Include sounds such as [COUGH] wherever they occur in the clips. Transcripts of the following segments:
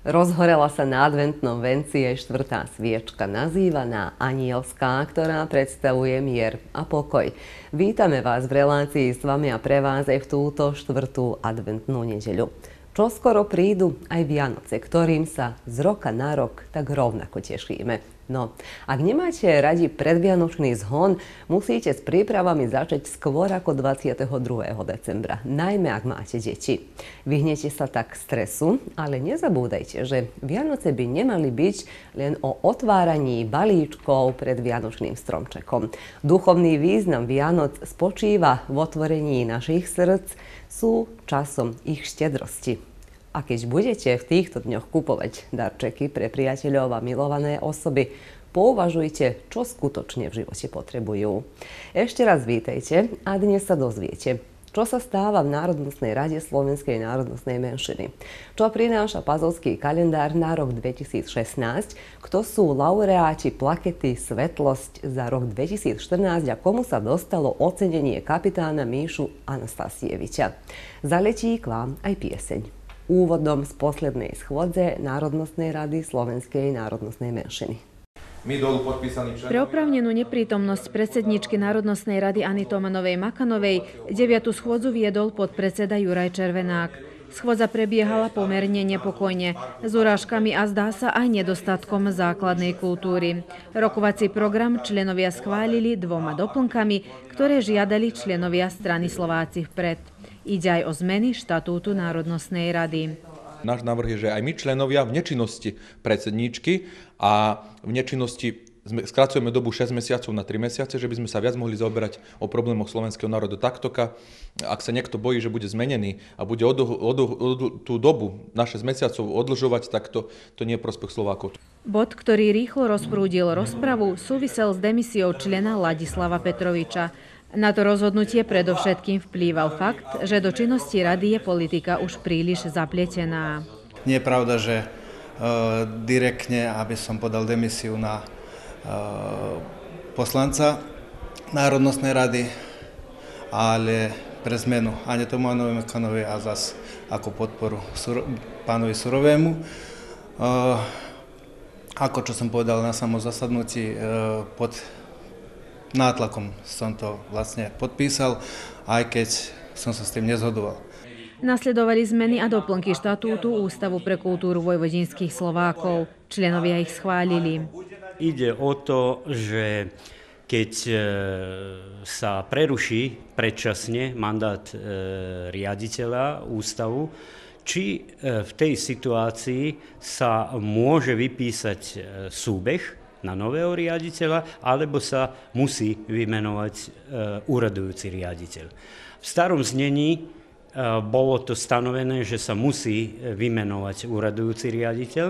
Rozhorela sa na adventnom venci je štvrtá sviečka, nazývaná Anielská, ktorá predstavuje mier a pokoj. Vítame vás v relácii s vami a pre vás aj v túto štvrtú adventnú nedeľu. Čo skoro prídu aj Vianoce, ktorým sa z roka na rok tak rovnako tešíme. No, ak nemáte radi predvianočný zhon, musíte s prípravami začať skôr ako 22. decembra, najmä ak máte deti. Vyhnete sa tak stresu, ale nezabúdajte, že Vianoce by nemali byť len o otváraní balíčkov pred Vianočným stromčekom. Duchovný význam Vianoc spočíva v otvorení našich srdc, sú časom ich štedrosti. A keď budete v týchto dňoch kupovať darčeky pre priateľov a milované osoby, pouvažujte, čo skutočne v živote potrebujú. Ešte raz vítejte a dnes sa dozviete, čo sa stáva v Národnostnej rade Slovenskej národnostnej menšiny, čo prináša Pazovský kalendár na rok 2016, kto sú laureáti plakety Svetlosť za rok 2014 a komu sa dostalo ocenenie kapitána Míšu Anastasieviča. Zaletí k vám aj pieseň úvodom z poslednej schôdze Národnostnej rady slovenskej národnostnej menšiny. Pre opravnenú neprítomnosť predsedničky Národnostnej rady Ani Tomanovej Makanovej 9. schôdzu viedol podpredseda Juraj Červenák. Schôdza prebiehala pomerne nepokojne, s urážkami a zdá sa aj nedostatkom základnej kultúry. Rokovací program členovia schválili dvoma doplnkami, ktoré žiadali členovia strany Slováci vpred. Ide aj o zmeny štatútu Národnostnej rady. Náš návrh je, že aj my členovia v nečinnosti predsedníčky a v nečinnosti skracujeme dobu 6 mesiacov na 3 mesiace, že by sme sa viac mohli zaoberať o problémoch slovenského národa taktoka. Ak sa niekto bojí, že bude zmenený a bude tú dobu na 6 mesiacov odlžovať, tak to, to nie je prospech Slovákov. Bod, ktorý rýchlo rozprúdil rozpravu, súvisel s demisiou člena Ladislava Petroviča. Na to rozhodnutie predovšetkým vplýval fakt, že do činnosti rady je politika už príliš zapletená. Nie je pravda, že e, direktne, aby som podal demisiu na e, poslanca Národnostnej rady, ale pre zmenu tomu Anovi Mekanovi a zase ako podporu pánovi Surovému. E, ako čo som povedal na samozasadnutí, pod nátlakom som to vlastne podpísal, aj keď som sa s tým nezhodoval. Nasledovali zmeny a doplnky štatútu Ústavu pre kultúru vojvodinských Slovákov. Členovia ich schválili. Ide o to, že keď e, sa preruší predčasne mandát e, riaditeľa ústavu, či e, v tej situácii sa môže vypísať súbeh na nového riaditeľa, alebo sa musí vymenovať e, úradujúci riaditeľ. V starom znení e, bolo to stanovené, že sa musí vymenovať úradujúci riaditeľ,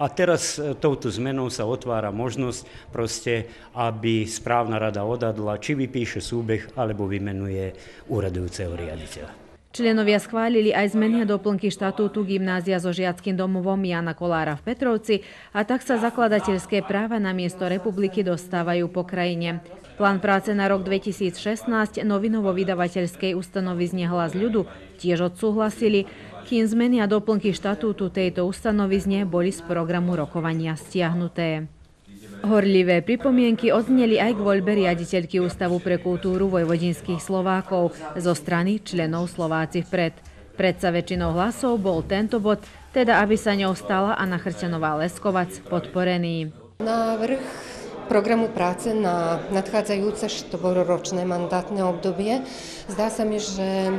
a teraz e, touto zmenou sa otvára možnosť proste, aby správna rada odadla, či vypíše súbeh, alebo vymenuje úradujúceho riaditeľa. Členovia schválili aj zmeny a doplnky štatútu gymnázia so žiackým domovom Jana Kolára v Petrovci a tak sa zakladateľské práva na miesto republiky dostávajú po krajine. Plán práce na rok 2016 novinovo vydavateľskej ustanovy z nehlas ľudu tiež odsúhlasili, kým zmeny a doplnky štatútu tejto ustanovy zne boli z programu rokovania stiahnuté. Horlivé pripomienky odzneli aj k voľbe riaditeľky Ústavu pre kultúru vojvodinských Slovákov zo strany členov Slováci vpred. Predsa väčšinou hlasov bol tento bod, teda aby sa ňou stala Anna Chrťanová Leskovac podporený. Návrh programu práce na nadchádzajúce štvoročné mandátne obdobie zdá sa mi, že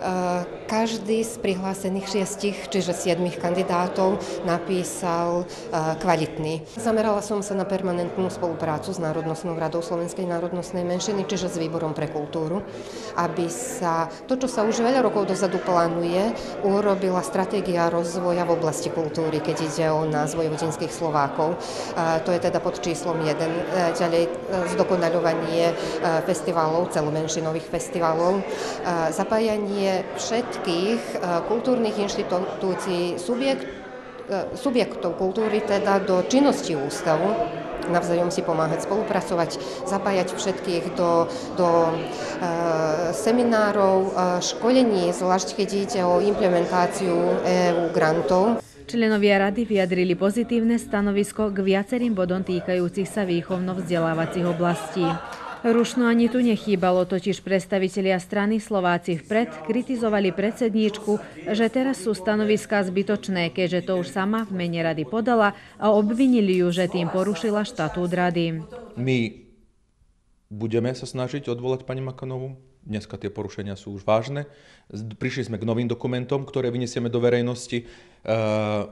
Eh, každý z prihlásených šiestich, čiže siedmých kandidátov napísal eh, kvalitný. Zamerala som sa na permanentnú spoluprácu s Národnostnou radou Slovenskej národnostnej menšiny, čiže s Výborom pre kultúru, aby sa to, čo sa už veľa rokov dozadu plánuje, urobila stratégia rozvoja v oblasti kultúry, keď ide o názvoj vodinských Slovákov. Eh, to je teda pod číslom 1. Ďalej zdokonaľovanie festivalov, celomenšinových festivalov, zapájanie zapojenie všetkých e, kultúrnych inštitúcií, subjekt, e, subjektov kultúry teda do činnosti ústavu, navzájom si pomáhať, spolupracovať, zapájať všetkých do, do e, seminárov, e, školení, zvlášť keď ide o implementáciu EU grantov. Členovia rady vyjadrili pozitívne stanovisko k viacerým bodom týkajúcich sa výchovno-vzdelávacích oblastí. Rušno ani tu nechýbalo, totiž predstavitelia strany Slováci vpred kritizovali predsedníčku, že teraz sú stanoviská zbytočné, keďže to už sama v mene rady podala a obvinili ju, že tým porušila štatút rady. My budeme sa snažiť odvolať pani makanovu. Dneska tie porušenia sú už vážne. Prišli sme k novým dokumentom, ktoré vyniesieme do verejnosti. Ehm,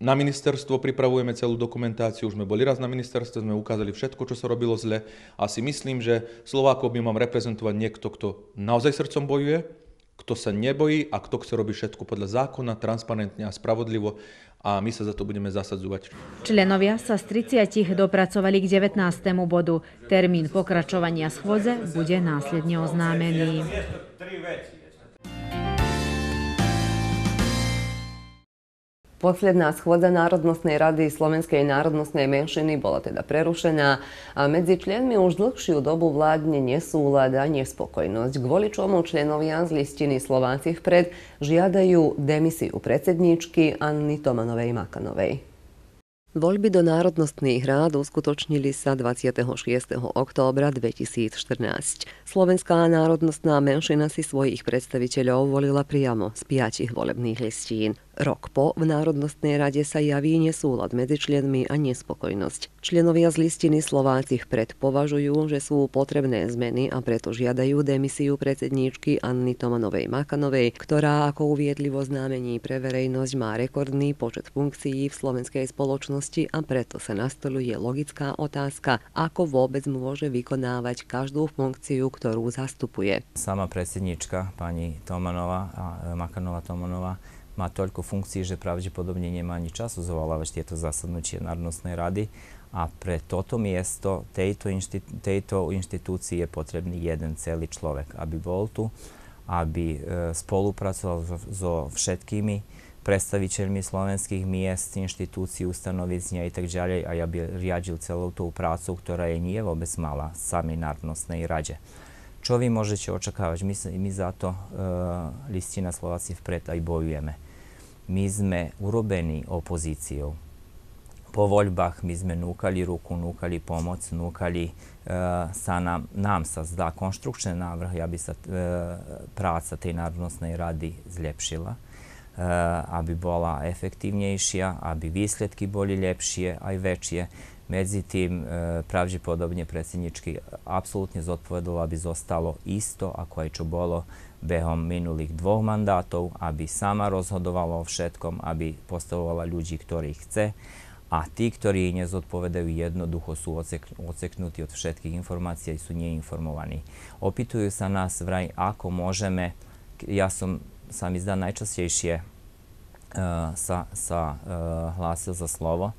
na ministerstvo pripravujeme celú dokumentáciu, už sme boli raz na ministerstve, sme ukázali všetko, čo sa robilo zle a si myslím, že Slovákov by mám reprezentovať niekto, kto naozaj srdcom bojuje, kto sa nebojí a kto chce robiť všetko podľa zákona, transparentne a spravodlivo a my sa za to budeme zasadzovať. Členovia sa z 30 dopracovali k 19. bodu. Termín pokračovania schôdze bude následne oznámený. Posledná schôdza Národnostnej rady slovenskej národnostnej menšiny bola teda prerušená a medzi členmi už dlhšiu dobu vládne nesúľad a nespokojnosť, kvôli čomu členovia z listiny Slováci vpred žiadajú demisiu predsedníčky Anny Tomanovej Makanovej. Voľby do národnostných rád uskutočnili sa 26. októbra 2014. Slovenská národnostná menšina si svojich predstaviteľov volila priamo z piatich volebných listín. Rok po v Národnostnej rade sa javí nesúlad medzi členmi a nespokojnosť. Členovia z listiny Slovácich predpovažujú, že sú potrebné zmeny a preto žiadajú demisiu predsedníčky Anny Tomanovej Makanovej, ktorá, ako uviedli vo známení pre verejnosť, má rekordný počet funkcií v slovenskej spoločnosti a preto sa nastoluje logická otázka, ako vôbec môže vykonávať každú funkciu, ktorú zastupuje. Sama predsedníčka pani Tomanova a e, Tomanova má toľko funkcií, že pravdepodobne nemá ani času zvolávať tieto zasadnutie Národnostnej rady a pre toto miesto tejto, inštitú- tejto inštitúcii je potrebný jeden celý človek, aby bol tu, aby e, spolupracoval so všetkými predstaviteľmi slovenských miest, inštitúcií, ustanovizňa a tak ďalej a ja riadil celou tou prácou, ktorá je nie vôbec mala samej Národnostnej rade. čovi može će očekavać. Mi, mi zato e, eh, listina Slovacijev preta i bojujeme. Mi sme urobeni opozicijom. Po voljbah mi sme nukali ruku, nukali pomoc, nukali e, sa nam, nam sa zda konštrukčne navrha, ja bi sa e, eh, praca te narodnostne radi zljepšila. E, a bola efektivnjejšija, aby výsledky boli ljepšije, aj väčšie. Medzi tým e, pravdepodobne predsjednički absolútne zodpovedol, aby zostalo isto ako aj čo bolo behom minulých dvoch mandátov, aby sama rozhodovala o všetkom, aby postavovala ľudí, ktorých chce a tí, ktorí nezodpovedajú, jednoducho sú ocek, oceknutí od všetkých informácií a sú neinformovaní. Opýtujú sa nás vraj, ako môžeme, ja som sa mi zdá najčastejšie uh, sa, sa uh, hlásil za slovo,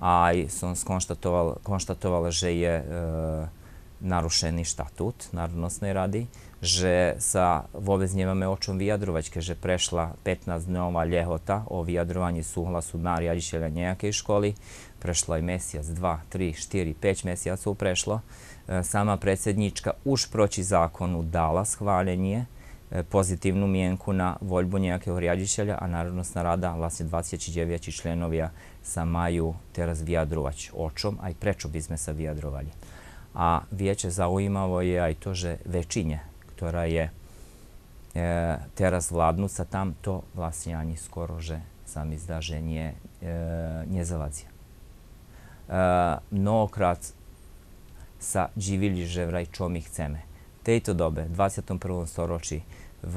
aj som skonštatoval, konštatoval, že je e, narušený štatút Národnostnej rady, že sa vôbec nemáme o čom vyjadrovať, keďže prešla 15-dňová lehota o vyjadrovaní súhlasu na riaditeľa nejakej školy. Prešlo aj mesiac, 2, 3, 4, 5 mesiacov prešlo. E, sama predsednička už proti zákonu dala schválenie, E, pozitívnu mienku na voľbu nejakého riaditeľa a Národnostná rada, vlastne 29 členovia sa majú teraz vyjadrovať o čom aj prečo by sme sa vyjadrovali. A viete, zaujímavo je aj to, že väčšine, ktorá je e, teraz vladnuca tam, to vlastne ani skoro že sa mi zdá, že nie, E, e mnohokrát sa dživili že vraj čo my chceme tejto dobe, 21. storočí, v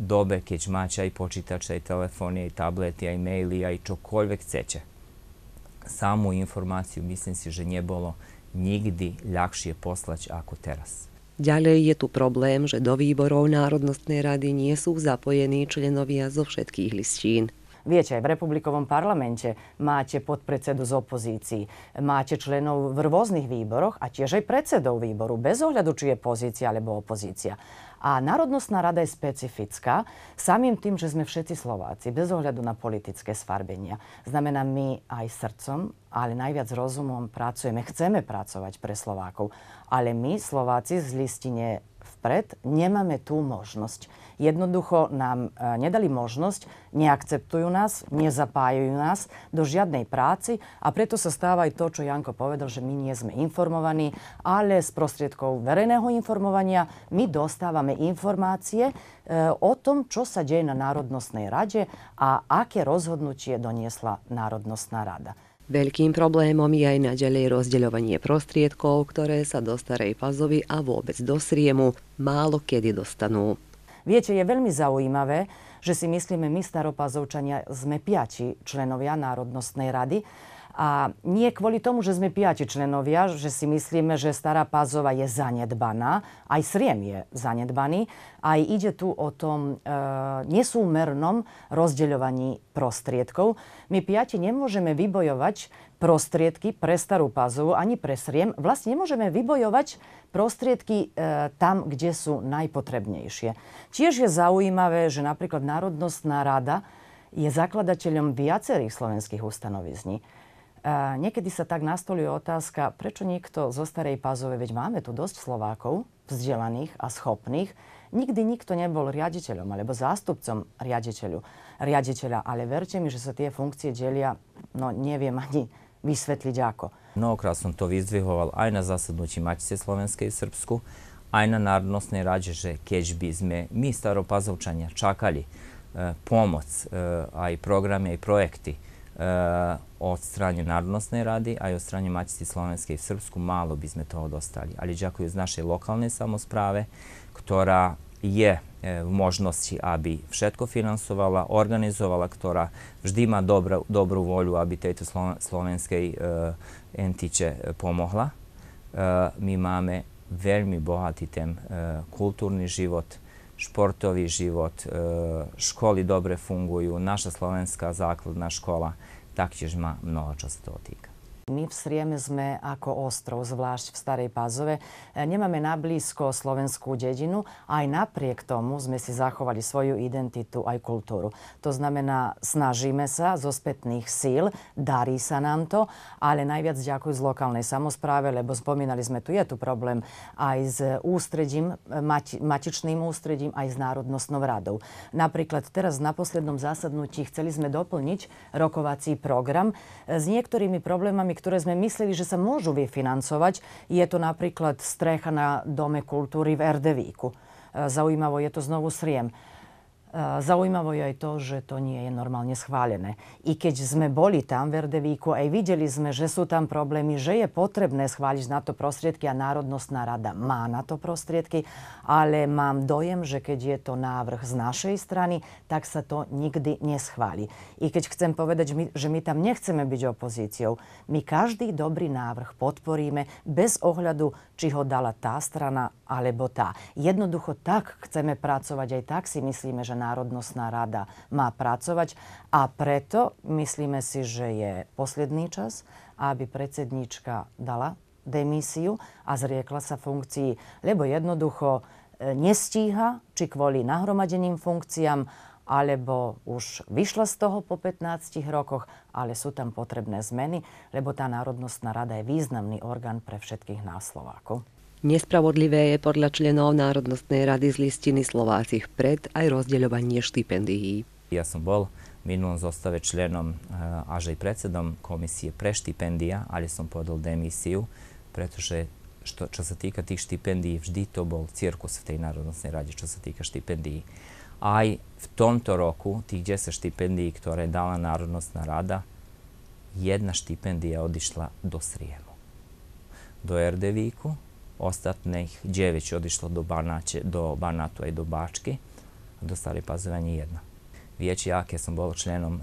dobe, keď máš aj počítač, aj telefóny, aj tablety, aj maily, aj čokoľvek chcete. Samu informáciu myslím si, že nebolo nikdy ľahšie poslať ako teraz. Ďalej je tu problém, že do výborov Národnostnej rady nie sú zapojení členovia zo všetkých listín. Viete, aj v republikovom parlamente máte podpredsedu z opozícií, máte členov v rôznych výboroch a tiež aj predsedov výboru, bez ohľadu, či je pozícia alebo opozícia. A Národnostná rada je specifická samým tým, že sme všetci Slováci, bez ohľadu na politické sfarbenia. Znamená, my aj srdcom, ale najviac rozumom pracujeme, chceme pracovať pre Slovákov. Ale my, Slováci z listine vpred, nemáme tú možnosť jednoducho nám e, nedali možnosť, neakceptujú nás, nezapájajú nás do žiadnej práci a preto sa stáva aj to, čo Janko povedal, že my nie sme informovaní, ale s prostriedkou verejného informovania my dostávame informácie e, o tom, čo sa deje na Národnostnej rade a aké rozhodnutie doniesla Národnostná rada. Veľkým problémom je aj naďalej rozdeľovanie prostriedkov, ktoré sa do Starej Pazovy a vôbec do Sriemu málo kedy dostanú. Viete, je veľmi zaujímavé, že si myslíme, my staropazovčania sme piati členovia Národnostnej rady. A nie kvôli tomu, že sme piati členovia, že si myslíme, že Stará Pázova je zanedbaná, aj Sriem je zanedbaný, aj ide tu o tom e, nesúmernom rozdeľovaní prostriedkov. My piati nemôžeme vybojovať prostriedky pre starú pazulu ani pre sriem. Vlastne nemôžeme vybojovať prostriedky e, tam, kde sú najpotrebnejšie. Tiež je zaujímavé, že napríklad Národnostná rada je zakladateľom viacerých slovenských ustanovizní. E, niekedy sa tak nastoluje otázka, prečo niekto zo starej pazove, veď máme tu dosť Slovákov, vzdelaných a schopných, nikdy nikto nebol riaditeľom alebo zástupcom riaditeľu, riaditeľa, ale verte mi, že sa tie funkcie delia, no neviem ani vysvetliť ako. Mnohokrát som to vyzdvihoval aj na zasadnutí Matice Slovenske i aj na Narodnostnej rađe, že keď by sme mi staropazovčanja čakali e, pomoc, e, aj programe i projekti e, od strane Narodnostnej radi, a i od strane Matice Slovenske i Srpsku, malo bi sme toho dostali. Ali džakuju z naše lokalne samosprave, ktorá je e, v možnosti, aby všetko financovala, organizovala, ktorá vždy má dobra, dobrú voľu, aby tejto slovenskej e, entiče e, pomohla. My máme veľmi bohatý ten kultúrny život, športový život, školy dobre fungujú, naša slovenská základná škola taktiež má mnoho čo se to týka. My v Srieme sme ako ostrov, zvlášť v Starej Pazove. E, nemáme na blízko slovenskú dedinu, aj napriek tomu sme si zachovali svoju identitu aj kultúru. To znamená, snažíme sa zo spätných síl, darí sa nám to, ale najviac ďakujú z lokálnej samozpráve, lebo spomínali sme tu, je tu problém aj s ústredím, e, mati, matičným ústredím, aj s Národnostnou radou. Napríklad teraz na poslednom zasadnutí chceli sme doplniť rokovací program e, s niektorými problémami, ktoré sme mysleli, že sa môžu vyfinancovať. Je to napríklad strecha na Dome kultúry v Erdevíku. E, zaujímavo je to znovu Sriem. Eh, Zaujímavé je aj to, že to nie je normálne schválené. I keď sme boli tam v Erdevíku, aj videli sme, že sú tam problémy, že je potrebné schváliť na to prostriedky a Národnostná rada má na to prostriedky, ale mám dojem, že keď je to návrh z našej strany, tak sa to nikdy neschváli. I keď chcem povedať, že my tam nechceme byť opozíciou, my každý dobrý návrh podporíme bez ohľadu, či ho dala tá strana alebo tá. Jednoducho tak chceme pracovať, aj tak si myslíme, že Národnostná rada má pracovať a preto myslíme si, že je posledný čas, aby predsedníčka dala demisiu a zriekla sa funkcií, lebo jednoducho e, nestíha, či kvôli nahromadeným funkciám, alebo už vyšla z toho po 15 rokoch, ale sú tam potrebné zmeny, lebo tá Národnostná rada je významný orgán pre všetkých nás Slovákov. Nespravodlivé je podľa členov Národnostnej rady z listiny Slovácich pred aj rozdeľovanie štipendií. Ja som bol v minulom zostave členom, eh, až aj predsedom komisie pre štipendia, ale som podal demisiu, pretože što, čo sa týka tých štipendií, vždy to bol cirkus v tej Národnostnej rade, čo sa týka štipendií. Aj v tomto roku, tých 10 štipendií, ktoré je dala Národnostná rada, jedna štipendija odišla do Srijemu. Do Erdeviku, ostatnih djeveć je odišlo do Banatova i do Bačke, a do stare pazovanje jedna. Vijeći jak, ja sam bolo členom e,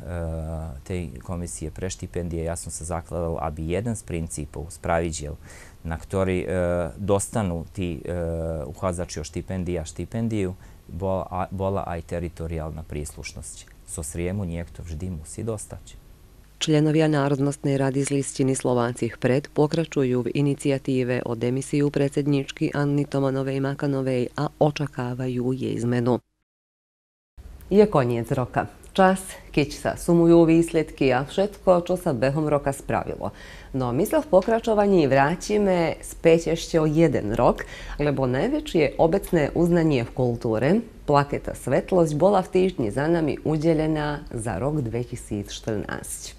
te komisije preštipendije, ja sam se zakladal, aby jedan z principov, spraviđel, na ktori e, dostanu ti e, uhazači o štipendiju, štipendiju, bola aj teritorijalna prislušnosti. So srijemu njekto vždy musí dostaći. Členovia Národnostnej rady z listiny Slovácich pred pokračujú v iniciatíve o demisiu predsedničky Anny Tomanovej Makanovej a očakávajú jej zmenu. Je koniec roka. Čas, keď sa sumujú výsledky a všetko, čo sa behom roka spravilo. No my sa v pokračovaní vrátime späť ešte o jeden rok, lebo najväčšie obecné uznanie v kultúre, plaketa Svetlosť, bola v týždni za nami udelená za rok 2014.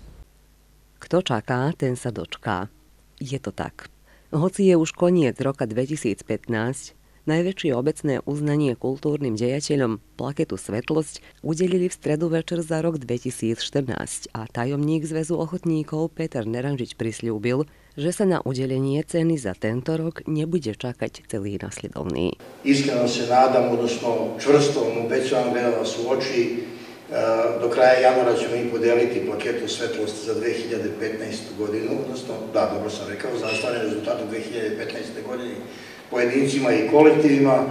Kto čaká, ten sa dočká. Je to tak. Hoci je už koniec roka 2015, najväčšie obecné uznanie kultúrnym dejateľom plaketu Svetlosť udelili v stredu večer za rok 2014 a tajomník zväzu ochotníkov Peter Neranžič prislúbil, že sa na udelenie ceny za tento rok nebude čakať celý nasledovný. Iskreno sa nádam, odnosno čvrstom obećam, gledala oči E, do kraja januara ćemo mi podijeliti plaketu svetlosti za 2015. godinu, odnosno, da, dobro sam rekao, za ostane rezultate 2015. godine pojedincima i kolektivima.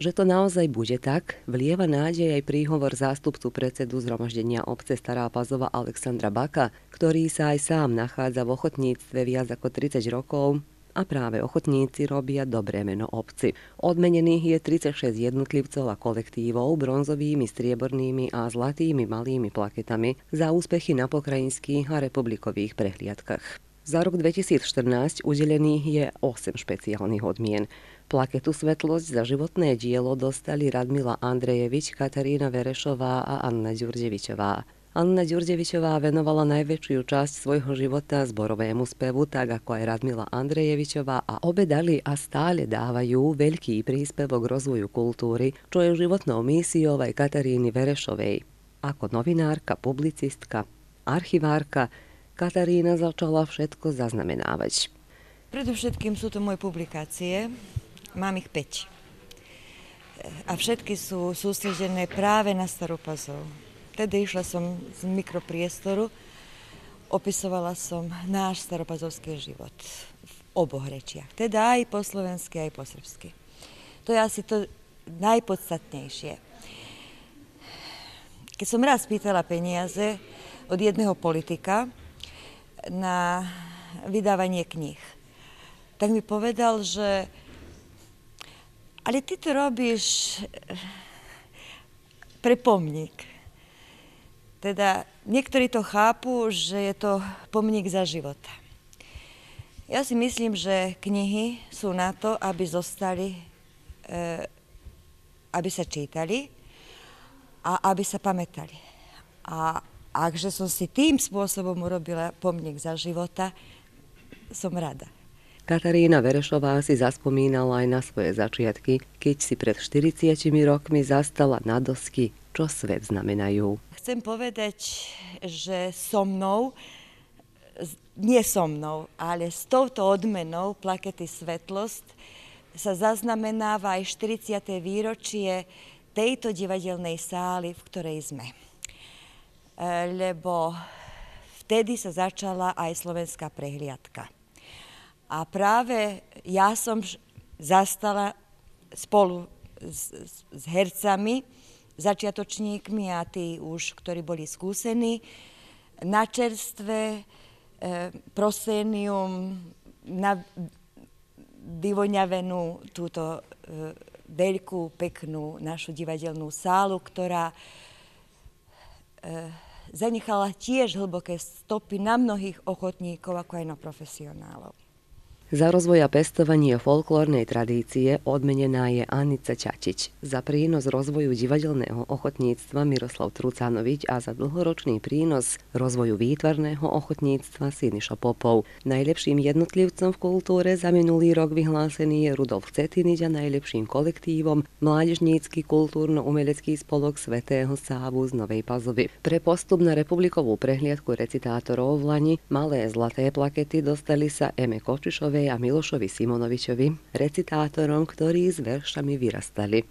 Že to naozaj bude tak, vlieva nádej aj príhovor zástupcu predsedu zhromaždenia obce Stará Pazova Aleksandra Baka, ktorý sa aj sám nachádza v ochotníctve viac ako 30 rokov a práve ochotníci robia dobré meno obci. Odmenených je 36 jednotlivcov a kolektívov bronzovými, striebornými a zlatými malými plaketami za úspechy na pokrajinských a republikových prehliadkach. Za rok 2014 udelených je 8 špeciálnych odmien. Plaketu Svetlosť za životné dielo dostali Radmila Andrejevič, Katarína Verešová a Anna Ďurdevičová. Anna Ďurdevičová venovala najväčšiu časť svojho života zborovému spevu, tak ako aj Radmila Andrejevičová a obe dali, a stále dávajú veľký príspevok rozvoju kultúry, čo je životnou misiou aj Kataríny Verešovej. Ako novinárka, publicistka, archivárka, Katarína začala všetko zaznamenávať. Predovšetkým sú to moje publikácie, mám ich 5. A všetky sú sústredené práve na staropazov. Vtedy išla som z mikropriestoru, opisovala som náš staropazovský život v oboch rečiach. Teda aj po slovensky, aj po srbsky. To je asi to najpodstatnejšie. Keď som raz pýtala peniaze od jedného politika na vydávanie knih, tak mi povedal, že ale ty to robíš pre pomník. Teda niektorí to chápu, že je to pomník za života. Ja si myslím, že knihy sú na to, aby zostali, e, aby sa čítali a aby sa pamätali. A akže som si tým spôsobom urobila pomník za života, som rada. Katarína Verešová si zaspomínala aj na svoje začiatky, keď si pred 40 rokmi zastala na dosky, čo svet znamenajú chcem povedať, že so mnou, nie so mnou, ale s touto odmenou plakety Svetlost sa zaznamenáva aj 40. výročie tejto divadelnej sály, v ktorej sme. E, lebo vtedy sa začala aj slovenská prehliadka. A práve ja som zastala spolu s, s hercami, začiatočníkmi a tí už, ktorí boli skúsení. Na čerstve, e, prosénium, na vyvoňavenú túto e, veľkú, peknú našu divadelnú sálu, ktorá e, zanechala tiež hlboké stopy na mnohých ochotníkov, ako aj na profesionálov. Za rozvoj a pestovanie folklórnej tradície odmenená je Anica Čačič. Za prínos rozvoju divadelného ochotníctva Miroslav Trucanovič a za dlhoročný prínos rozvoju výtvarného ochotníctva Siniša Popov. Najlepším jednotlivcom v kultúre za minulý rok vyhlásený je Rudolf Cetinič a najlepším kolektívom Mládežnícky kultúrno-umelecký spolok Svetého Sávu z Novej Pazovy. Pre postup na republikovú prehliadku recitátorov v Lani malé zlaté plakety dostali sa Eme Kočišovej Štúrovej a Milošovi Simonovičovi, recitátorom, ktorí s veršami vyrastali.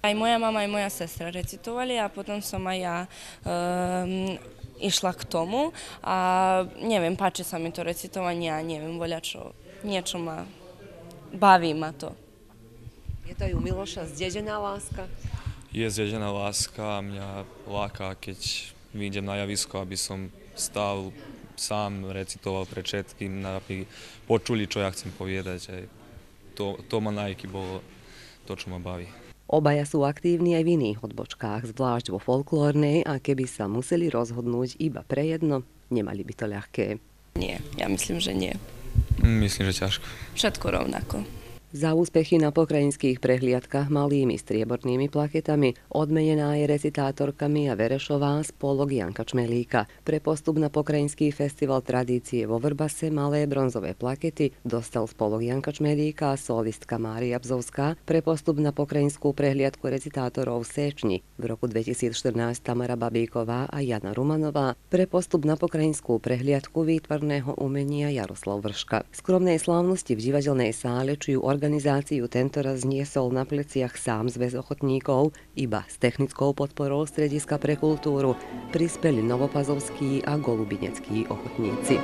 Aj moja mama, aj moja sestra recitovali a potom som aj ja um, išla k tomu a neviem, páči sa mi to recitovanie a neviem, voľa čo, niečo ma, baví ma to. Je to aj u Miloša zdedená láska? Je zdedená láska a mňa láka, keď vyjdem na javisko, aby som stál sám recitoval pred všetkým, aby počuli, čo ja chcem povedať. to, to ma najky bolo to, čo ma baví. Obaja sú aktívni aj v iných odbočkách, zvlášť vo folklórnej a keby sa museli rozhodnúť iba pre jedno, nemali by to ľahké. Nie, ja myslím, že nie. Myslím, že ťažko. Všetko rovnako. Za úspechy na pokrajinských prehliadkach malými striebornými plaketami odmenená je recitátorka Mia Verešová spolok Janka Čmelíka. Pre postup na pokrajinský festival tradície vo Vrbase malé bronzové plakety dostal spolok Janka Čmelíka a solistka Mária Bzovská pre postup na pokrajinskú prehliadku recitátorov v Sečni v roku 2014 Tamara Babíková a Jana Rumanová pre postup na pokrajinskú prehliadku výtvarného umenia Jaroslav Vrška. Skromnej slávnosti v divadelnej sále čijú organizácie organizáciu raz zniesol na pleciach sám z bezochotníkov, iba s technickou podporou Strediska pre kultúru prispeli Novopazovskí a Golubineckí ochotníci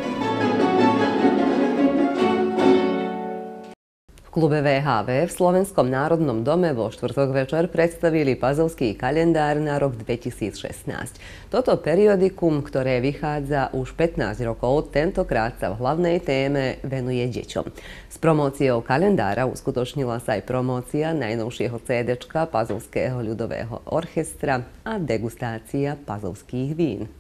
klube VHV v Slovenskom národnom dome vo štvrtok večer predstavili Pazovský kalendár na rok 2016. Toto periodikum, ktoré vychádza už 15 rokov, tentokrát sa v hlavnej téme venuje deťom. S promóciou kalendára uskutočnila sa aj promócia najnovšieho CD Pazovského ľudového orchestra a degustácia pazovských vín.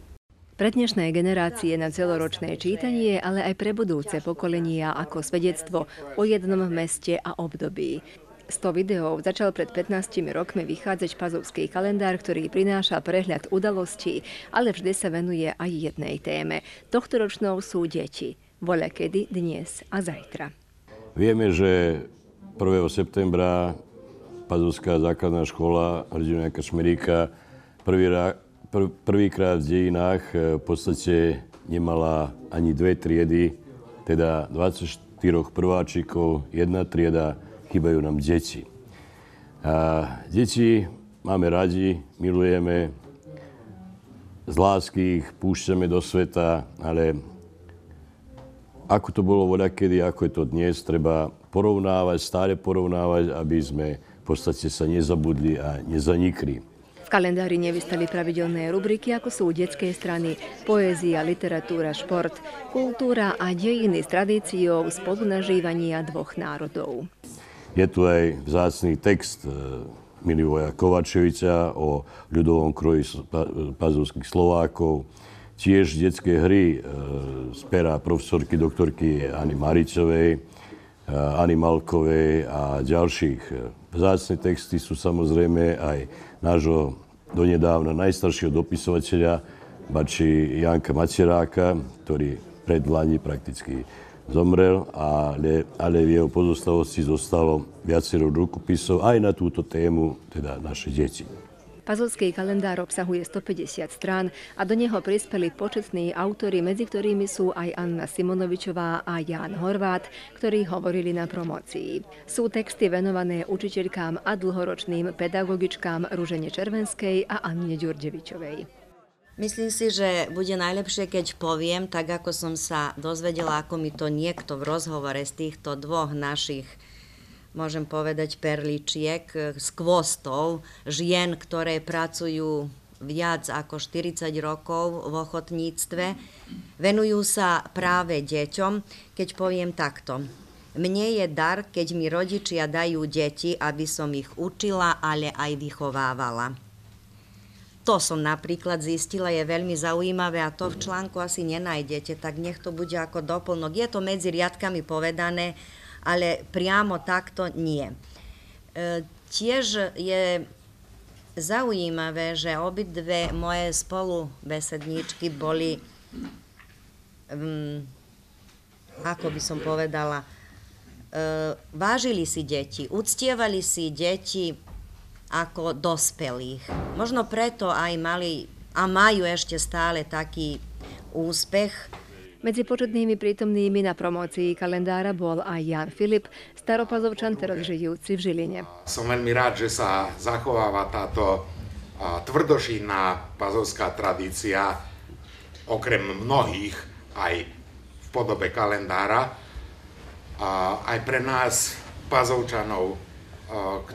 Pre dnešné generácie na celoročné čítanie, ale aj pre budúce pokolenia ako svedectvo o jednom meste a období. 100 videov začal pred 15 rokmi vychádzať pazovský kalendár, ktorý prináša prehľad udalostí, ale vždy sa venuje aj jednej téme. Tohtoročnou sú deti. Voľa kedy, dnes a zajtra. Vieme, že 1. septembra Pazovská základná škola Hrdina Kašmeríka prvý pr- prvýkrát v dejinách e, v podstate nemala ani dve triedy, teda 24 prváčikov, jedna trieda, chýbajú nám deti. A deti máme radi, milujeme, z lásky ich púšťame do sveta, ale ako to bolo kedy, ako je to dnes, treba porovnávať, stále porovnávať, aby sme v podstate sa nezabudli a nezanikli kalendári nevystali pravidelné rubriky, ako sú detské strany, poézia, literatúra, šport, kultúra a dejiny s tradíciou spolunažívania dvoch národov. Je tu aj vzácný text e, Milivoja Kovačevica o ľudovom kroji pazovských Slovákov, tiež detské hry z e, pera profesorky doktorky Ani Maricovej, e, Ani Malkovej a ďalších. Vzácne texty sú samozrejme aj nášho donedávna najstaršieho dopisovateľa, bači Janka Maceráka, ktorý pred Lani prakticky zomrel, ale, ale v jeho pozostavosti zostalo viacero rukopisov aj na túto tému, teda naše deti. Pazovský kalendár obsahuje 150 strán a do neho prispeli početní autory, medzi ktorými sú aj Anna Simonovičová a Ján Horvát, ktorí hovorili na promocii. Sú texty venované učiteľkám a dlhoročným pedagogičkám Ružene Červenskej a Anne Ďurdevičovej. Myslím si, že bude najlepšie, keď poviem, tak ako som sa dozvedela, ako mi to niekto v rozhovore z týchto dvoch našich môžem povedať, perličiek e, z kvostov žien, ktoré pracujú viac ako 40 rokov v ochotníctve. Venujú sa práve deťom, keď poviem takto. Mne je dar, keď mi rodičia dajú deti, aby som ich učila, ale aj vychovávala. To som napríklad zistila, je veľmi zaujímavé a to v článku asi nenájdete, tak nech to bude ako doplnok. Je to medzi riadkami povedané, ale priamo takto nie. E, tiež je zaujímavé, že obidve moje spolubesedníčky boli, um, ako by som povedala, uh, vážili si deti, uctievali si deti ako dospelých. Možno preto aj mali a majú ešte stále taký úspech, medzi početnými prítomnými na promócii kalendára bol aj Jan Filip, staropazovčan, teraz žijúci v Žiline. Som veľmi rád, že sa zachováva táto tvrdošinná pazovská tradícia, okrem mnohých aj v podobe kalendára. Aj pre nás, pazovčanov,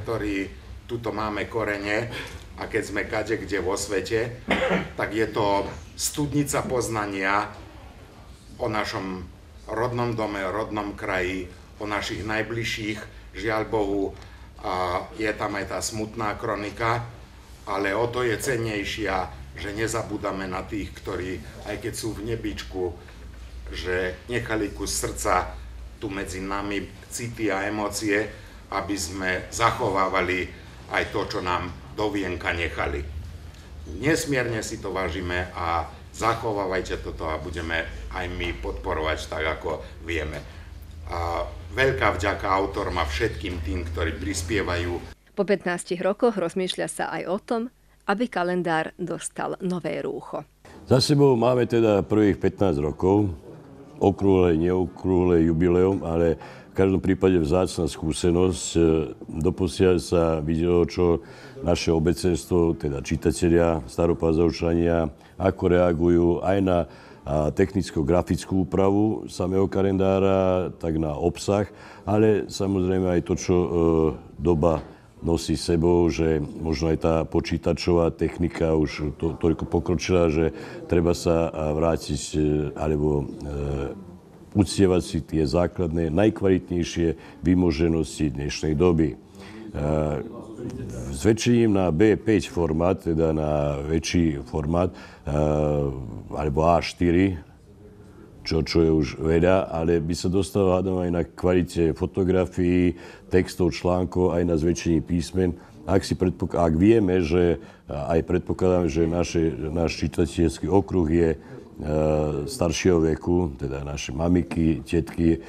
ktorí tuto máme korene, a keď sme kade kde vo svete, tak je to studnica poznania, o našom rodnom dome, rodnom kraji, o našich najbližších. Žiaľ Bohu, a je tam aj tá smutná kronika, ale o to je cennejšia, že nezabúdame na tých, ktorí, aj keď sú v nebičku, že nechali kus srdca tu medzi nami city a emócie, aby sme zachovávali aj to, čo nám do vienka nechali. Nesmierne si to vážime a zachovávajte toto a budeme aj my podporovať tak, ako vieme. A veľká vďaka autorom a všetkým tým, ktorí prispievajú. Po 15 rokoch rozmýšľa sa aj o tom, aby kalendár dostal nové rúcho. Za sebou máme teda prvých 15 rokov, okrúhle, neokrúhle, jubileum, ale v každom prípade vzácna skúsenosť. E, doposiaľ sa videlo, čo naše obecenstvo, teda čitatelia, staropázovčania, ako reagujú aj na a technicko-grafickú úpravu samého kalendára, tak na obsah, ale samozrejme aj to, čo e, doba nosí sebou, že možno aj tá počítačová technika už to, toľko pokročila, že treba sa e, vrátiť e, alebo uctievať si tie základné, najkvalitnejšie vymoženosti dnešnej doby zväčšením na B5 formát, teda na väčší formát, eh, alebo A4, čo, čo je už veda, ale by sa dostal hádam aj na kvalite fotografií, textov, článkov, aj na zväčšení písmen. Ak, si predpok- ak vieme, že eh, aj predpokladám, že naše, náš čitateľský okruh je eh, staršieho veku, teda naše mamiky, tetky,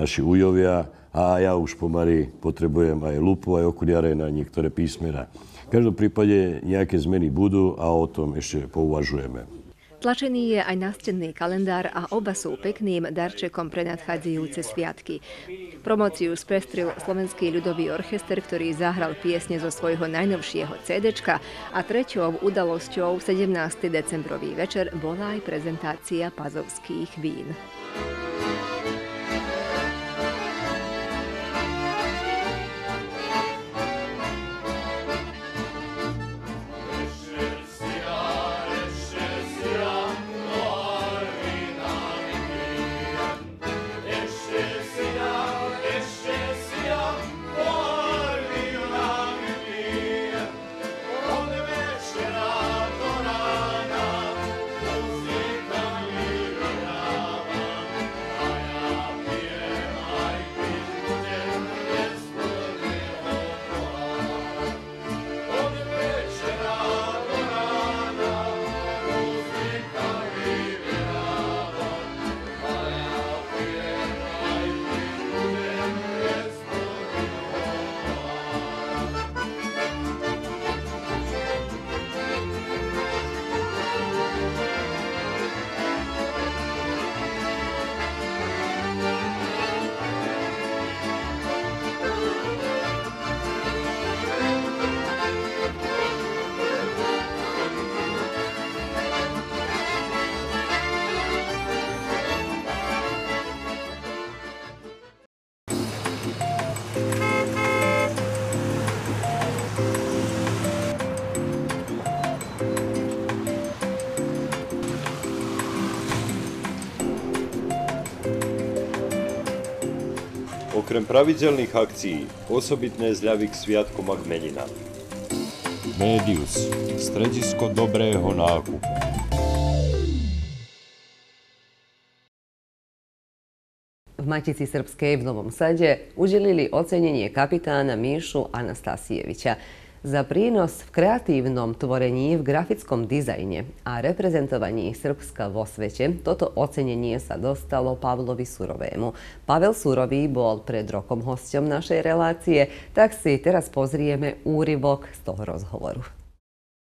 naši ujovia, a ja už pomaly potrebujem aj lupu, aj okuliare na niektoré písmena. V každom prípade nejaké zmeny budú a o tom ešte pouvažujeme. Tlačený je aj nástenný kalendár a oba sú pekným darčekom pre nadchádzajúce sviatky. Promociu spestril Slovenský ľudový orchester, ktorý zahral piesne zo svojho najnovšieho cd a treťou udalosťou 17. decembrový večer bola aj prezentácia pazovských vín. okrem pravidelných akcií osobitné zľavy k sviatkom a Médius, stredisko dobrého nákupu. v Matici Srbskej v Novom Sade uđelili ocenjenje kapitana Mišu Anastasijevića. Za prínos v kreatívnom tvorení v grafickom dizajne a reprezentovaní Srbska vo svete toto ocenenie sa dostalo Pavlovi Surovému. Pavel Surový bol pred rokom hosťom našej relácie, tak si teraz pozrieme úryvok z toho rozhovoru.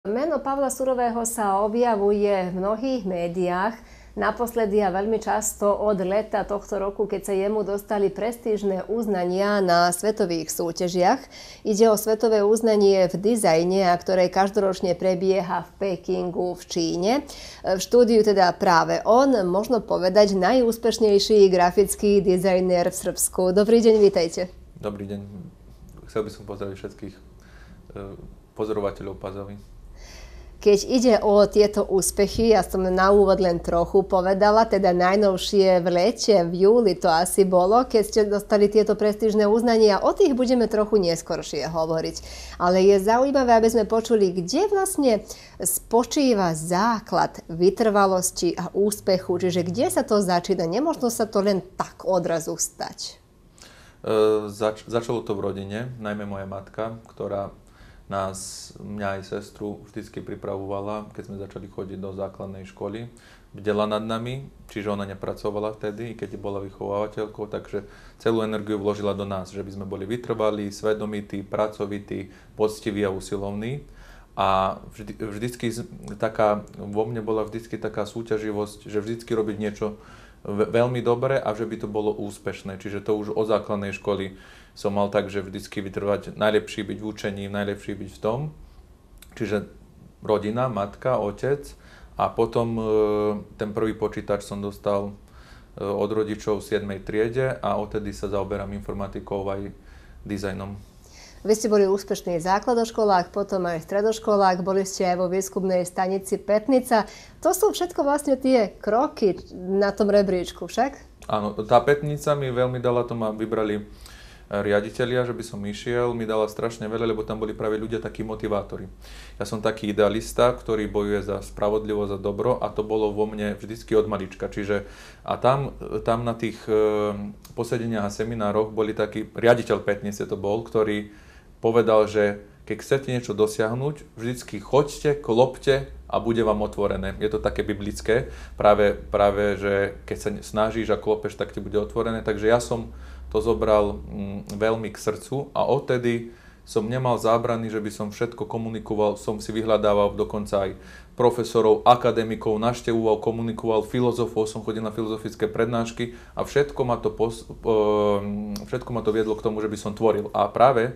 Meno Pavla Surového sa objavuje v mnohých médiách, Naposledy a veľmi často od leta tohto roku, keď sa jemu dostali prestížne uznania na svetových súťažiach. Ide o svetové uznanie v dizajne, a ktoré každoročne prebieha v Pekingu v Číne. V štúdiu teda práve on, možno povedať najúspešnejší grafický dizajner v Srbsku. Dobrý deň, vítajte. Dobrý deň. Chcel by som pozdraviť všetkých eh, pozorovateľov Pazovi. Keď ide o tieto úspechy, ja som na úvod len trochu povedala, teda najnovšie v lete, v júli to asi bolo, keď ste dostali tieto prestížne uznania. O tých budeme trochu neskoršie hovoriť. Ale je zaujímavé, aby sme počuli, kde vlastne spočíva základ vytrvalosti a úspechu, čiže kde sa to začína. Nemožno sa to len tak odrazu stať. E, zač- začalo to v rodine, najmä moja matka, ktorá nás, mňa aj sestru, vždycky pripravovala, keď sme začali chodiť do základnej školy. Bdela nad nami, čiže ona nepracovala vtedy, keď bola vychovávateľkou, takže celú energiu vložila do nás, že by sme boli vytrvalí, svedomití, pracovití, poctiví a usilovní. A vždy, vždycky taká, vo mne bola vždycky taká súťaživosť, že vždycky robiť niečo veľmi dobre a že by to bolo úspešné. Čiže to už od základnej školy som mal tak, že vždycky vytrvať najlepší byť v učení, najlepší byť v tom. Čiže rodina, matka, otec a potom e, ten prvý počítač som dostal e, od rodičov v 7. triede a odtedy sa zaoberám informatikou aj dizajnom. Vy ste boli úspešní v základoškolách, potom aj v stredoškolách, boli ste aj vo výskumnej stanici Petnica. To sú všetko vlastne tie kroky na tom rebríčku, však? Áno, tá Petnica mi veľmi dala, to ma vybrali riaditeľia, že by som išiel, mi dala strašne veľa, lebo tam boli práve ľudia takí motivátori. Ja som taký idealista, ktorý bojuje za spravodlivosť, a dobro a to bolo vo mne vždycky od malička. Čiže a tam, tam na tých e, posedeniach a seminároch boli taký, riaditeľ petnice to bol, ktorý povedal, že keď chcete niečo dosiahnuť, vždycky choďte, klopte a bude vám otvorené. Je to také biblické, práve, práve že keď sa snažíš a klopeš, tak ti bude otvorené. Takže ja som to zobral mm, veľmi k srdcu a odtedy som nemal zábrany, že by som všetko komunikoval, som si vyhľadával dokonca aj profesorov, akademikov, naštevoval, komunikoval, filozofov, som chodil na filozofické prednášky a všetko ma to, pos- mm, všetko ma to viedlo k tomu, že by som tvoril. A práve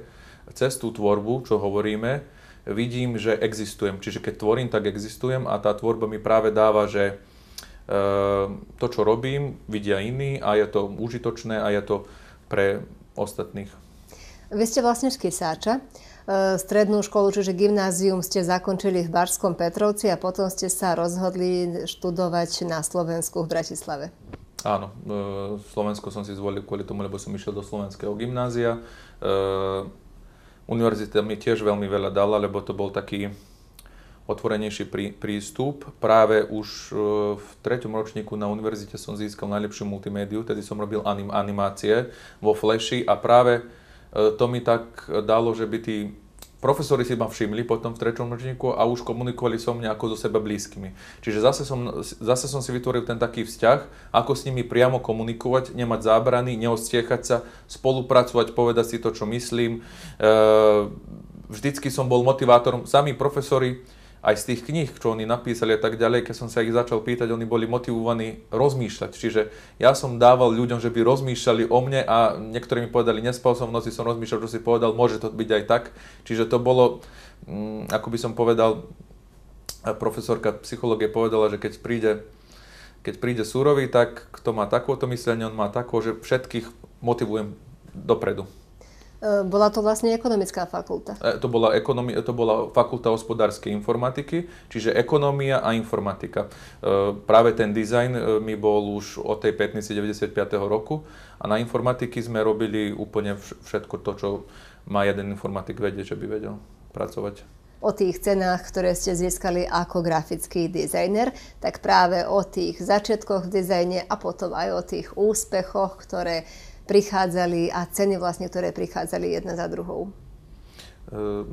cez tú tvorbu, čo hovoríme, vidím, že existujem. Čiže keď tvorím, tak existujem a tá tvorba mi práve dáva, že e, to, čo robím, vidia iní a je to užitočné a je to pre ostatných. Vy ste vlastne z Kisáča. E, strednú školu, čiže gymnázium ste zakončili v Barskom Petrovci a potom ste sa rozhodli študovať na Slovensku v Bratislave. Áno, e, Slovensko som si zvolil kvôli tomu, lebo som išiel do slovenského gymnázia. E, univerzita mi tiež veľmi veľa dala, lebo to bol taký otvorenejší prí, prístup. Práve už e, v treťom ročníku na univerzite som získal najlepšiu multimédiu, tedy som robil anim, animácie vo Flashi a práve e, to mi tak dalo, že by tí profesori si ma všimli potom v treťom ročníku a už komunikovali som ako so seba blízkymi. Čiže zase som, zase som si vytvoril ten taký vzťah, ako s nimi priamo komunikovať, nemať zábrany, neostiechať sa, spolupracovať, povedať si to, čo myslím. E, vždycky som bol motivátorom. Sami profesori aj z tých kníh, čo oni napísali a tak ďalej, keď som sa ich začal pýtať, oni boli motivovaní rozmýšľať. Čiže ja som dával ľuďom, že by rozmýšľali o mne a niektorí mi povedali, nespal som v noci, som rozmýšľal, čo si povedal, môže to byť aj tak. Čiže to bolo, mm, ako by som povedal, profesorka psychológie povedala, že keď príde keď príde súrový, tak kto má takúto myslenie, on má takú, že všetkých motivujem dopredu. Ehm, bola to vlastne ekonomická fakulta. E, to bola, ekonomi- to bola fakulta hospodárskej informatiky, čiže ekonomia a informatika. Ehm, práve ten dizajn e, mi bol už od tej 1595. roku a na informatiky sme robili úplne všetko to, čo má jeden informatik vedieť, že by vedel pracovať o tých cenách, ktoré ste získali ako grafický dizajner, tak práve o tých začiatkoch v dizajne a potom aj o tých úspechoch, ktoré prichádzali a ceny vlastne, ktoré prichádzali jedna za druhou? Uh,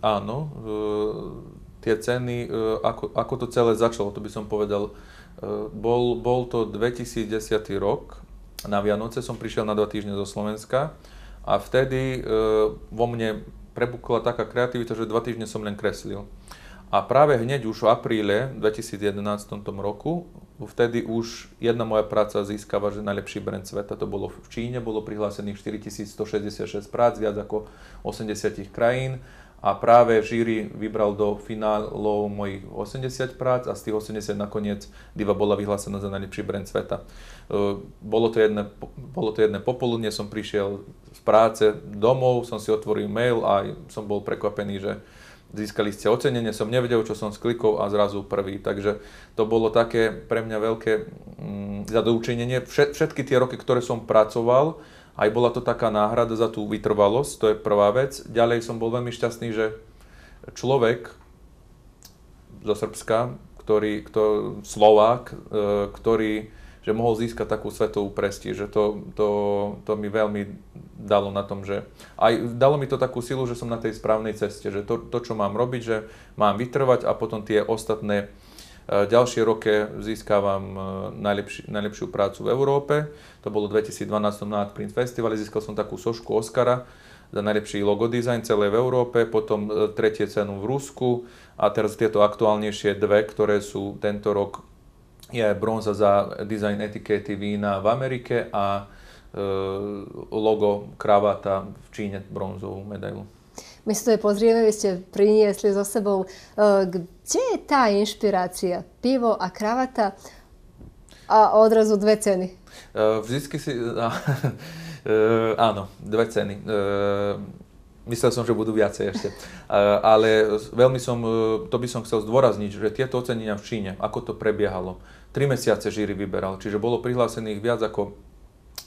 áno. Uh, tie ceny, uh, ako, ako to celé začalo, to by som povedal, uh, bol, bol to 2010 rok. Na Vianoce som prišiel na dva týždne zo Slovenska a vtedy uh, vo mne prebukla taká kreativita, že dva týždne som len kreslil. A práve hneď už v apríle 2011 roku vtedy už jedna moja práca získava, že najlepší brand sveta, to bolo v Číne, bolo prihlásených 4166 prác, viac ako 80 krajín a práve žíri vybral do finálov mojich 80 prác a z tých 80 nakoniec Diva bola vyhlásená za najlepší brand sveta. E, bolo to jedné, bolo to jedné popoludne, som prišiel z práce domov, som si otvoril mail a som bol prekvapený, že získali ste ocenenie, som nevedel, čo som sklikol a zrazu prvý. Takže to bolo také pre mňa veľké mm, zadoučinenie. Všetky tie roky, ktoré som pracoval, aj bola to taká náhrada za tú vytrvalosť, to je prvá vec. Ďalej som bol veľmi šťastný, že človek zo Srbska, ktorý, e, ktorý Slovák, ktorý že mohol získať takú svetovú prestíž, že to, to, to mi veľmi dalo na tom, že aj dalo mi to takú silu, že som na tej správnej ceste, že to, to čo mám robiť, že mám vytrvať a potom tie ostatné e, ďalšie roky získavam e, najlepši, najlepšiu prácu v Európe. To bolo v 2012 na Art Print Festivale, získal som takú sošku Oscara za najlepší design celé v Európe, potom e, tretie cenu v Rusku a teraz tieto aktuálnejšie dve, ktoré sú tento rok je bronza za dizajn etikety vína v Amerike a e, logo kravata v Číne bronzovú medailu. My si to pozrieme, vy ste priniesli so sebou. E, kde je tá inšpirácia? Pivo a kravata a odrazu dve ceny. E, vždycky si... [LAUGHS] áno, dve ceny. Myslel som, že budú viacej ešte. Ale veľmi som, to by som chcel zdôrazniť, že tieto ocenenia v Číne, ako to prebiehalo 3 mesiace žíry vyberal, čiže bolo prihlásených viac ako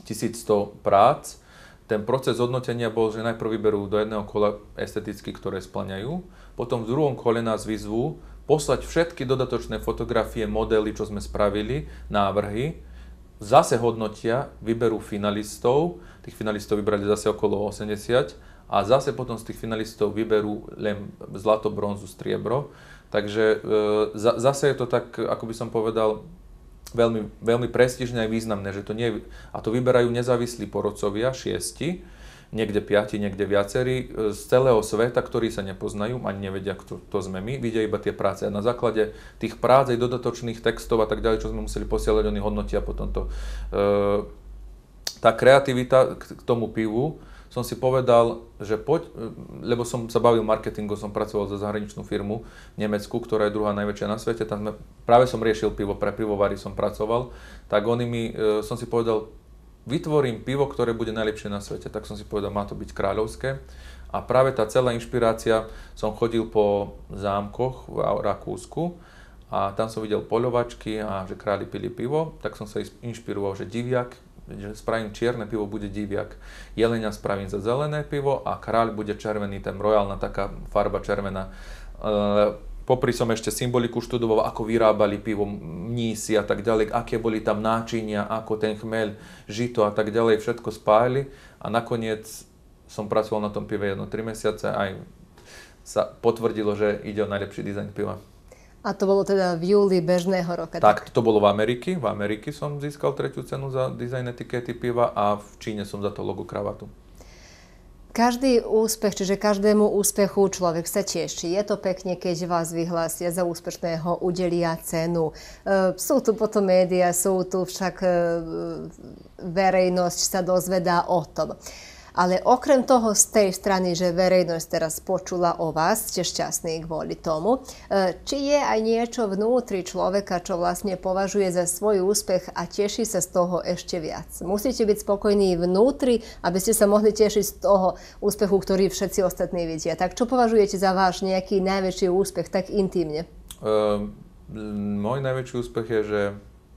1100 prác. Ten proces hodnotenia bol, že najprv vyberú do jedného kola esteticky, ktoré splňajú, potom v druhom kole nás vyzvú poslať všetky dodatočné fotografie, modely, čo sme spravili, návrhy, zase hodnotia, vyberú finalistov, tých finalistov vybrali zase okolo 80 a zase potom z tých finalistov vyberú len zlato, bronzu, striebro Takže e, zase je to tak, ako by som povedal, veľmi, veľmi prestížne a významné, že to nie, a to vyberajú nezávislí porodcovia, šiesti, niekde piati, niekde viacerí, e, z celého sveta, ktorí sa nepoznajú, ani nevedia, kto to sme my, vidia iba tie práce. A na základe tých prác aj dodatočných textov a tak ďalej, čo sme museli posielať, oni hodnotia potom to. E, tá kreativita k tomu pivu, som si povedal, že poď, eh, lebo som sa bavil marketingom, som pracoval za zahraničnú firmu v Nemecku, ktorá je druhá najväčšia na svete, tam sme, práve som riešil pivo, pre pivovary som pracoval, tak oni mi, eh, som si povedal, vytvorím pivo, ktoré bude najlepšie na svete, tak som si povedal, má to byť kráľovské. A práve tá celá inšpirácia, som chodil po zámkoch v Rakúsku, a tam som videl poľovačky a že králi pili pivo, tak som sa inšpiroval, že diviak, že spravím čierne pivo, bude diviak. Jelenia spravím za zelené pivo a kráľ bude červený, ten royálna taká farba červená. E, popri som ešte symboliku študoval, ako vyrábali pivo mnísi a tak ďalej, aké boli tam náčinia, ako ten chmel, žito a tak ďalej, všetko spájali a nakoniec som pracoval na tom pive jedno 3 mesiace aj sa potvrdilo, že ide o najlepší dizajn piva. A to bolo teda v júli bežného roka. Tak, tak to bolo v Ameriky. V Ameriky som získal tretiu cenu za dizajn etikety piva a v Číne som za to logo kravatu. Každý úspech, čiže každému úspechu človek sa teší. Je to pekne, keď vás vyhlásia za úspešného, udelia cenu. E, sú tu potom médiá, sú tu však e, verejnosť sa dozvedá o tom. Ale okrem toho z tej strany, že verejnosť teraz počula o vás, ste šťastní kvôli tomu, e, či je aj niečo vnútri človeka, čo vlastne považuje za svoj úspech a teší sa z toho ešte viac. Musíte byť spokojní vnútri, aby ste sa mohli tešiť z toho úspechu, ktorý všetci ostatní vidia. Tak čo považujete za váš nejaký najväčší úspech, tak intimne? Uh, môj najväčší úspech je, že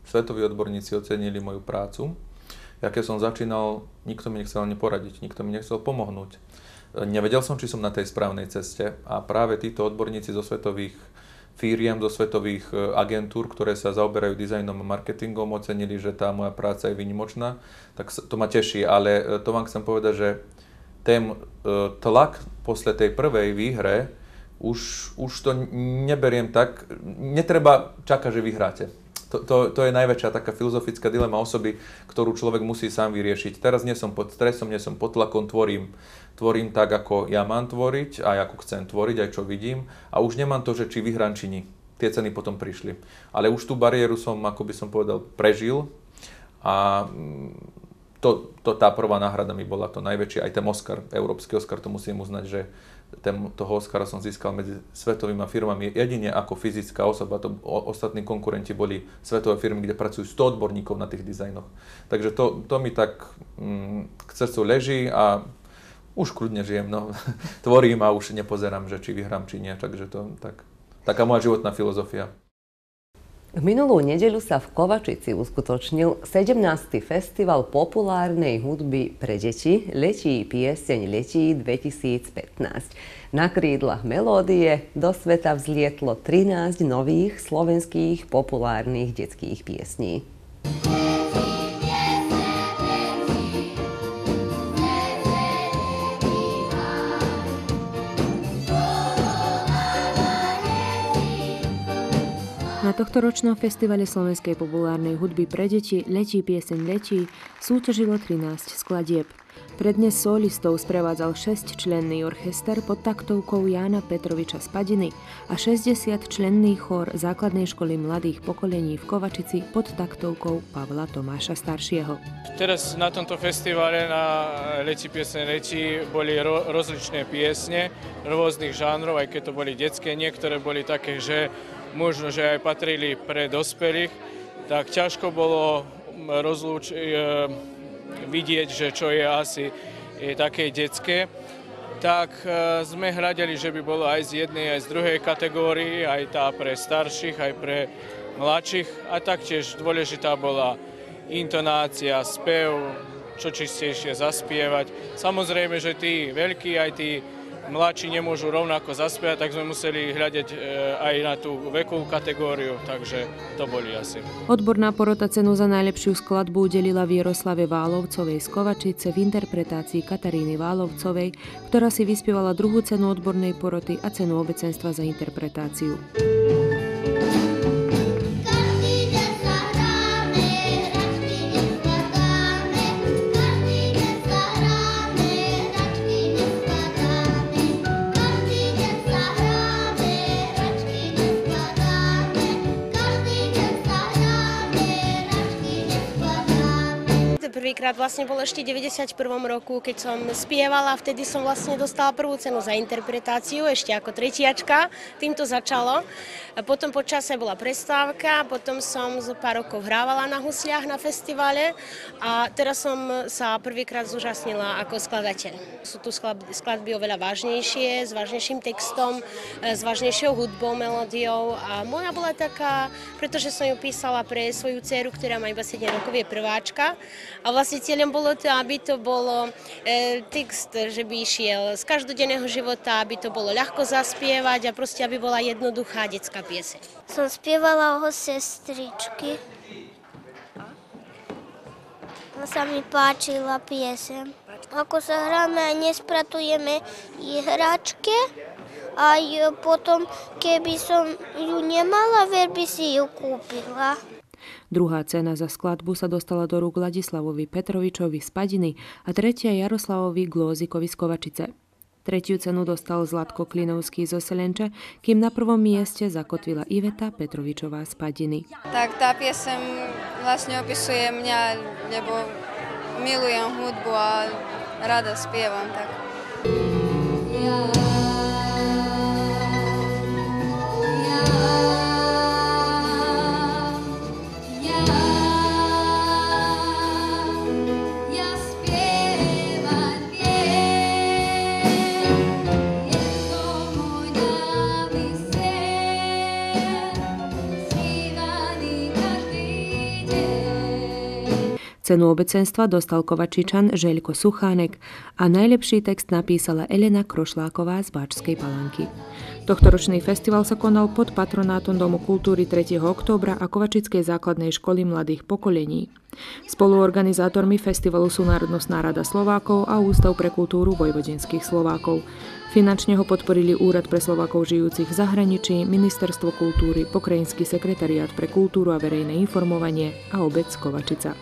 svetoví odborníci ocenili moju prácu ja keď som začínal, nikto mi nechcel ani poradiť, nikto mi nechcel pomohnúť. Nevedel som, či som na tej správnej ceste a práve títo odborníci zo svetových firiem, zo svetových e, agentúr, ktoré sa zaoberajú dizajnom a marketingom, ocenili, že tá moja práca je vynimočná, tak to ma teší, ale e, to vám chcem povedať, že ten e, tlak posle tej prvej výhre, už, už to neberiem tak, netreba čakať, že vyhráte. To, to, to je najväčšia taká filozofická dilema osoby, ktorú človek musí sám vyriešiť. Teraz nie som pod stresom, nie som pod tlakom, tvorím, tvorím tak, ako ja mám tvoriť, a ako chcem tvoriť, aj čo vidím. A už nemám to, že či vyhrám, či nie. Tie ceny potom prišli. Ale už tú bariéru som, ako by som povedal, prežil. A mm, to, to tá prvá náhrada mi bola to najväčšie. Aj ten Oscar, Európsky Oscar, to musím uznať, že toho Oscara som získal medzi svetovými firmami jedine ako fyzická osoba. To, ostatní konkurenti boli svetové firmy, kde pracujú 100 odborníkov na tých dizajnoch. Takže to, to mi tak mm, k srdcu leží a už kľudne žijem, no. [LAUGHS] Tvorím a už nepozerám, že či vyhrám, či nie. Takže to tak, taká moja životná filozofia. Minulú nedeľu sa v Kovačici uskutočnil 17. festival populárnej hudby pre deti Letí pieseň Letí 2015. Na krídlach melódie do sveta vzlietlo 13 nových slovenských populárnych detských piesní. tohto ročnom festivale slovenskej populárnej hudby pre deti Letí pieseň letí súťažilo 13 skladieb. Prednes solistov sprevádzal 6-členný orchester pod taktovkou Jána Petroviča Spadiny a 60-členný chór Základnej školy mladých pokolení v Kovačici pod taktovkou Pavla Tomáša Staršieho. Teraz na tomto festivale na Leti piesne Leti boli ro- rozličné piesne rôznych žánrov, aj keď to boli detské, niektoré boli také, že možno, že aj patrili pre dospelých, tak ťažko bolo mm, rozlúč, e, vidieť, že čo je asi je také detské, tak e, sme hľadeli, že by bolo aj z jednej, aj z druhej kategórii, aj tá pre starších, aj pre mladších. A taktiež dôležitá bola intonácia, spev, čo čistejšie zaspievať. Samozrejme, že tí veľkí, aj tí mladší nemôžu rovnako zaspiať, tak sme museli hľadať e, aj na tú vekovú kategóriu, takže to boli asi. Odborná porota cenu za najlepšiu skladbu udelila v Jaroslave Válovcovej z Kovačice v interpretácii Kataríny Válovcovej, ktorá si vyspievala druhú cenu odbornej poroty a cenu obecenstva za interpretáciu. prvýkrát vlastne bol ešte v 91. roku, keď som spievala, vtedy som vlastne dostala prvú cenu za interpretáciu, ešte ako tretiačka, tým to začalo. Potom počasie bola prestávka, potom som z pár rokov hrávala na husliach na festivale a teraz som sa prvýkrát zúžasnila ako skladateľ. Sú tu skladby oveľa vážnejšie, s vážnejším textom, e, s vážnejšou hudbou, melódiou a moja bola taká, pretože som ju písala pre svoju dceru, ktorá má iba 7 rokov, je prváčka a vlastne cieľom bolo to, aby to bolo e, text, že by išiel z každodenného života, aby to bolo ľahko zaspievať a proste, aby bola jednoduchá detská pieseň. Som spievala o sestričky. A sa mi páčila piesem. Ako sa hráme a nespratujeme hračke, aj potom, keby som ju nemala, ver by si ju kúpila. Druhá cena za skladbu sa dostala do rúk Ladislavovi Petrovičovi z Padiny a tretia Jaroslavovi Glózikovi z Kovačice. Tretiu cenu dostal Zlatko Klinovský zo Selenče, kým na prvom mieste zakotvila Iveta Petrovičová z Padiny. Tak tá piesem vlastne opisuje mňa, lebo milujem hudbu a rada spievam. Tak. Yeah. Cenu obecenstva dostal Kovačičan Željko Suchánek a najlepší text napísala Elena Krošláková z Báčskej Palanky. Tohtoročný festival sa konal pod patronátom Domu kultúry 3. októbra a Kovačickej základnej školy mladých pokolení. Spoluorganizátormi festivalu sú Národnostná rada Slovákov a Ústav pre kultúru vojvodinských Slovákov. Finančne ho podporili Úrad pre Slovákov žijúcich v zahraničí, Ministerstvo kultúry, Pokrajinský sekretariát pre kultúru a verejné informovanie a obec Kovačica.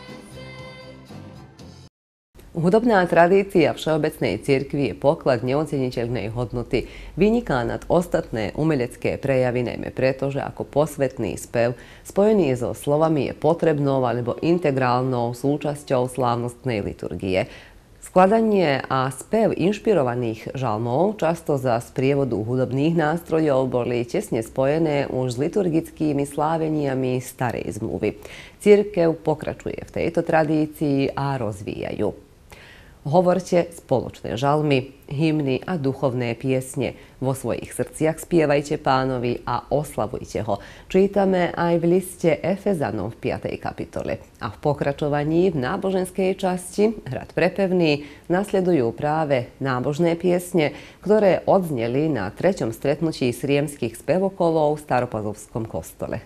Hudobná tradícia Všeobecnej cirkvi je poklad neoceniteľnej hodnoty. Vyniká nad ostatné umelecké prejavy najmä preto, že ako posvetný spev spojený so slovami je potrebnou alebo integrálnou súčasťou slávnostnej liturgie. Skladanie a spev inšpirovaných žalmov, často za sprievodu hudobných nástrojov, boli tesne spojené už s liturgickými sláveniami starej zmluvy. Církev pokračuje v tejto tradícii a rozvíja ju. Hovorte spoločné žalmy, hymny a duchovné piesne. Vo svojich srdciach spievajte pánovi a oslavujte ho. Čítame aj v liste Efezanom v 5. kapitole. A v pokračovaní v náboženskej časti Hrad Prepevný nasledujú práve nábožné piesne, ktoré odzneli na treťom stretnutí sriemských spevokolov v Staropazovskom kostole.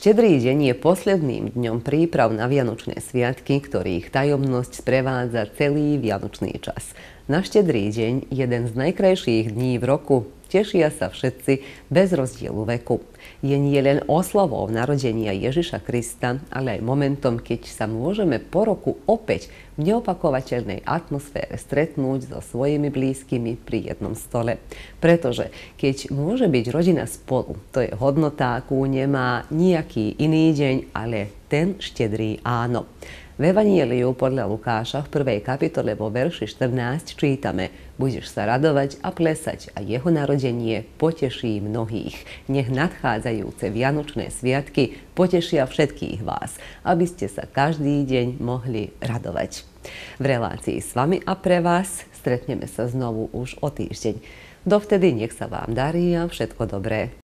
Štedrý deň je posledným dňom príprav na Vianočné sviatky, ktorých tajomnosť sprevádza celý Vianočný čas. Na Štedrý deň, jeden z najkrajších dní v roku, Tešia sa všetci bez rozdielu veku. Je nie len oslavou narodenia Ježiša Krista, ale aj momentom, keď sa môžeme po roku opäť v neopakovateľnej atmosfére stretnúť so svojimi blízkymi pri jednom stole. Pretože keď môže byť rodina spolu, to je hodnota, akú nemá nejaký iný deň, ale ten štedrý áno. V Evanieliu podľa Lukáša v prvej kapitole vo verši 14 čítame Budeš sa radovať a plesať a jeho narodenie poteší mnohých. Nech nadchádzajúce Vianočné sviatky potešia všetkých vás, aby ste sa každý deň mohli radovať. V relácii s vami a pre vás stretneme sa znovu už o týždeň. Dovtedy nech sa vám darí a všetko dobré.